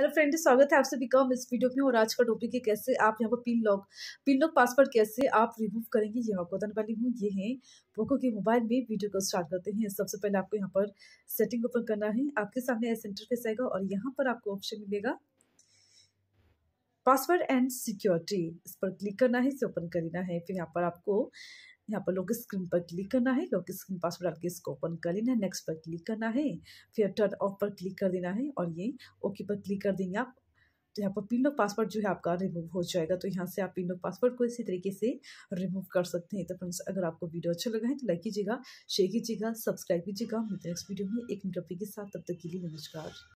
hello friend स्वागत है आप सभी का इस वीडियो में और आज का टॉपिक है कैसे आप यहाँ पर pin lock pin lock password कैसे आप रिमूव करेंगे ये आपको बताने वाली हूँ ये है पोको के मोबाइल में वीडियो को स्टार्ट करते हैं सबसे पहले आपको यहाँ पर सेटिंग ओपन करना है आपके सामने ऐसा इंटरफेस आएगा और यहाँ पर आपको ऑप्शन मिलेगा पासवर्ड एंड सिक्योरिटी इस पर क्लिक करना है इसे ओपन करना है फिर यहाँ पर आपको यहाँ पर लॉक स्क्रीन पर क्लिक करना है लॉक स्क्रीन पासवर्ड डाल के इसको ओपन कर लेना है नेक्स्ट पर क्लिक करना है फिर टर्न ऑफ पर क्लिक कर देना है और ये ओके पर क्लिक कर देंगे आप तो यहाँ पर पिन लॉक पासवर्ड जो है आपका रिमूव हो जाएगा तो यहाँ से आप पिन लॉक पासवर्ड को इसी तरीके से रिमूव कर सकते हैं तो फ्रेंड्स अगर आपको वीडियो अच्छा लगा है तो लाइक कीजिएगा शेयर कीजिएगा सब्सक्राइब कीजिएगा नेक्स्ट वीडियो में एक टॉपिक के साथ तब तक के लिए नमस्कार